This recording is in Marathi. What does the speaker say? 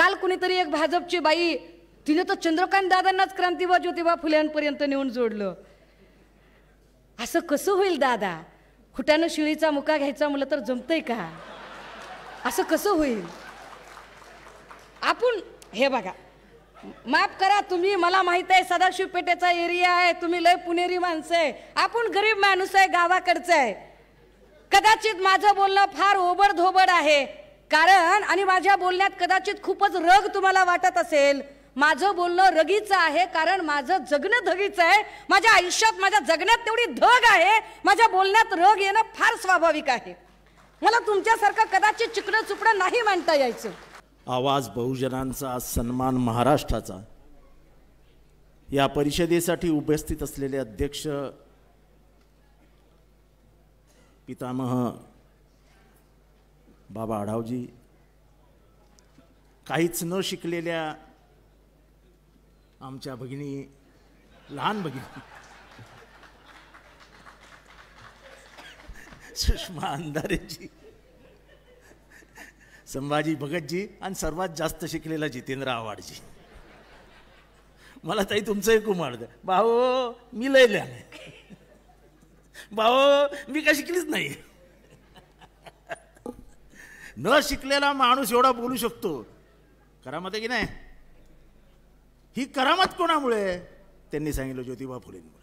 काल कुणीतरी एक भाजपची बाई तिने तर चंद्रकांत दादांनाच क्रांतिबा ज्योतिबा फुल्यांपर्यंत नेऊन जोडलं असं कसं होईल दादा खुट्यानं शिळीचा मुका घ्यायचा मुलं तर जमतंय का असं कसं होईल आपण हे बघा माफ करा तुम्ही मला माहीत आहे सदाशिव पेठेचा एरिया आहे तुम्ही लय पुणेरी माणसं आहे आपण गरीब माणूस आहे गावाकडचं आहे कदाचित माझं बोलणं फार ओबड धोबड आहे कारण आणि माझ्या बोलण्यात कदाचित खूपच रग तुम्हाला वाटत असेल माझं बोलणं रगीचं आहे कारण माझं जगणं धगीचं आहे माझ्या आयुष्यात माझ्या जगण्यात तेवढी धग आहे माझ्या बोलण्यात रग येणं फार स्वाभाविक आहे मला तुमच्यासारखं कदाचित चिकडं चुकडं नाही मांडता यायचं आवाज बहुजनांचा सन्मान महाराष्ट्राचा या परिषदेसाठी उपस्थित असलेले अध्यक्ष पितामह बाबा आढावजी काहीच न शिकलेल्या आमच्या भगिनी लहान भगिनी सुषमा अंधारेजी संभाजी भगतजी आणि सर्वात जास्त शिकलेला जितेंद्र आवाडजी मला ताई तुमचंही एक द्या भाऊ मी लय लिहा भाऊ मी काय शिकलीच नाही न शिकलेला माणूस एवढा बोलू शकतो करामत आहे की नाही ही करामत कोणामुळे त्यांनी सांगितलं ज्योतिबा फुलेंमुळे